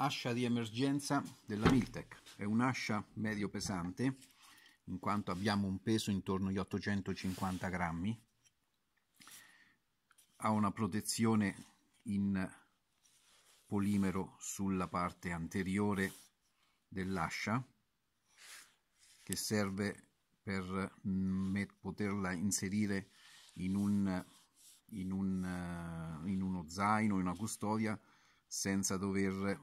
Ascia di emergenza della Miltec, è un'ascia medio pesante in quanto abbiamo un peso intorno agli 850 grammi, ha una protezione in polimero sulla parte anteriore dell'ascia che serve per mm, poterla inserire in, un, in, un, eh, in uno zaino, in una custodia senza dover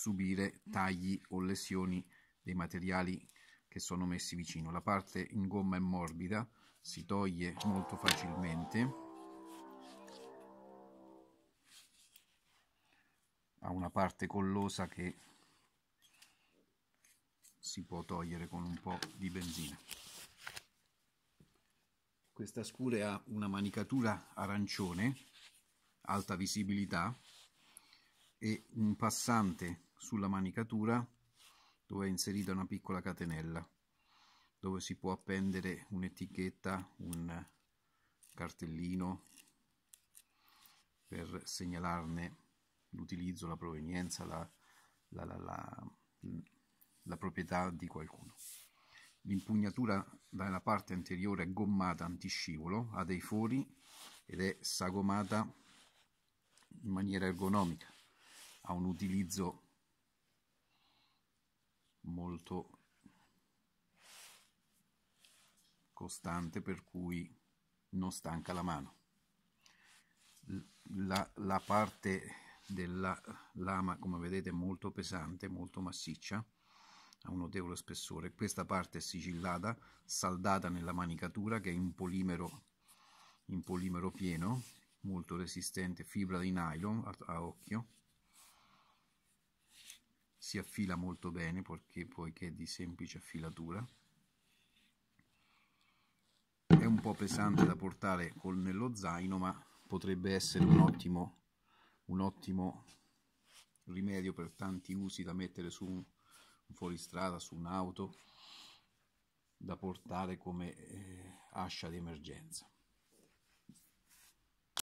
subire tagli o lesioni dei materiali che sono messi vicino. La parte in gomma è morbida, si toglie molto facilmente. Ha una parte collosa che si può togliere con un po' di benzina. Questa scure ha una manicatura arancione, alta visibilità e un passante sulla manicatura dove è inserita una piccola catenella dove si può appendere un'etichetta, un cartellino per segnalarne l'utilizzo, la provenienza, la, la, la, la proprietà di qualcuno. L'impugnatura dalla parte anteriore è gommata antiscivolo, ha dei fori ed è sagomata in maniera ergonomica, ha un utilizzo molto costante per cui non stanca la mano la, la parte della lama come vedete è molto pesante molto massiccia ha un notevole spessore questa parte è sigillata saldata nella manicatura che è in polimero in polimero pieno molto resistente fibra di nylon a, a occhio si affila molto bene perché, poiché è di semplice affilatura è un po' pesante da portare col, nello zaino ma potrebbe essere un ottimo, un ottimo rimedio per tanti usi da mettere su un, un fuoristrada, su un'auto da portare come eh, ascia di emergenza